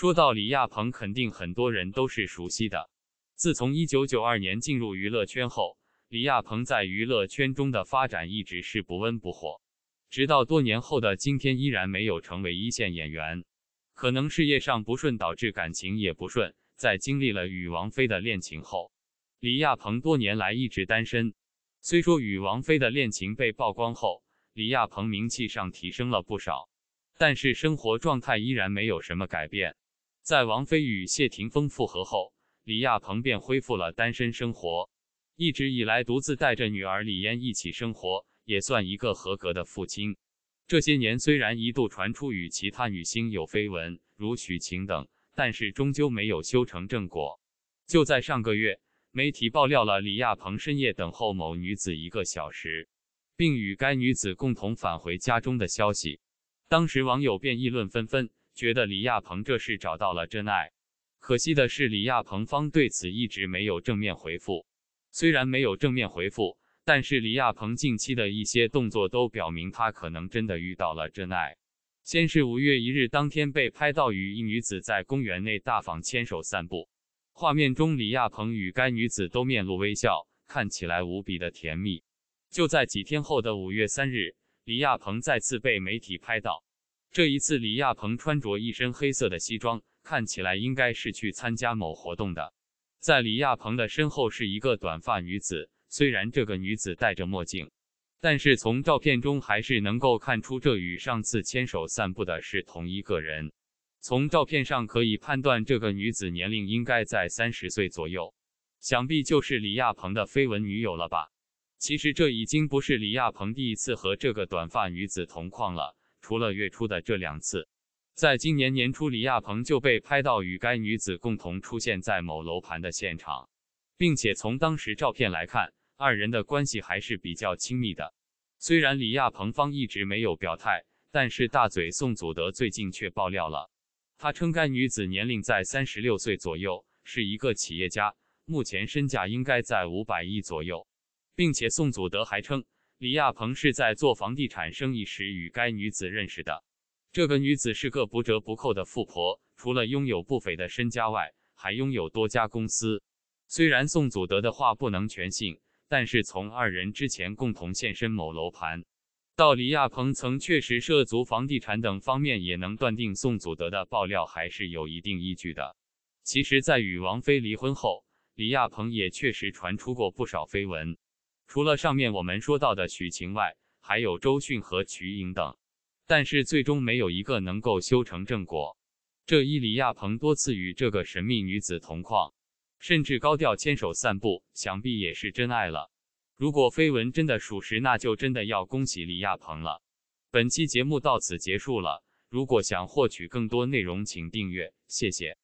说到李亚鹏，肯定很多人都是熟悉的。自从一九九二年进入娱乐圈后，李亚鹏在娱乐圈中的发展一直是不温不火，直到多年后的今天依然没有成为一线演员。可能事业上不顺，导致感情也不顺。在经历了与王菲的恋情后，李亚鹏多年来一直单身。虽说与王菲的恋情被曝光后，李亚鹏名气上提升了不少，但是生活状态依然没有什么改变。在王菲与谢霆锋复合后，李亚鹏便恢复了单身生活，一直以来独自带着女儿李嫣一起生活，也算一个合格的父亲。这些年虽然一度传出与其他女星有绯闻，如许晴等，但是终究没有修成正果。就在上个月，媒体爆料了李亚鹏深夜等候某女子一个小时，并与该女子共同返回家中的消息，当时网友便议论纷纷。觉得李亚鹏这是找到了真爱，可惜的是李亚鹏方对此一直没有正面回复。虽然没有正面回复，但是李亚鹏近期的一些动作都表明他可能真的遇到了真爱。先是五月一日当天被拍到与一女子在公园内大方牵手散步，画面中李亚鹏与该女子都面露微笑，看起来无比的甜蜜。就在几天后的五月三日，李亚鹏再次被媒体拍到。这一次，李亚鹏穿着一身黑色的西装，看起来应该是去参加某活动的。在李亚鹏的身后是一个短发女子，虽然这个女子戴着墨镜，但是从照片中还是能够看出这与上次牵手散步的是同一个人。从照片上可以判断，这个女子年龄应该在三十岁左右，想必就是李亚鹏的绯闻女友了吧？其实这已经不是李亚鹏第一次和这个短发女子同框了。除了月初的这两次，在今年年初，李亚鹏就被拍到与该女子共同出现在某楼盘的现场，并且从当时照片来看，二人的关系还是比较亲密的。虽然李亚鹏方一直没有表态，但是大嘴宋祖德最近却爆料了，他称该女子年龄在三十六岁左右，是一个企业家，目前身价应该在五百亿左右，并且宋祖德还称。李亚鹏是在做房地产生意时与该女子认识的。这个女子是个不折不扣的富婆，除了拥有不菲的身家外，还拥有多家公司。虽然宋祖德的话不能全信，但是从二人之前共同现身某楼盘，到李亚鹏曾确实涉足房地产等方面，也能断定宋祖德的爆料还是有一定依据的。其实，在与王菲离婚后，李亚鹏也确实传出过不少绯闻。除了上面我们说到的许晴外，还有周迅和瞿颖等，但是最终没有一个能够修成正果。这伊李亚鹏多次与这个神秘女子同框，甚至高调牵手散步，想必也是真爱了。如果绯闻真的属实，那就真的要恭喜李亚鹏了。本期节目到此结束了，如果想获取更多内容，请订阅，谢谢。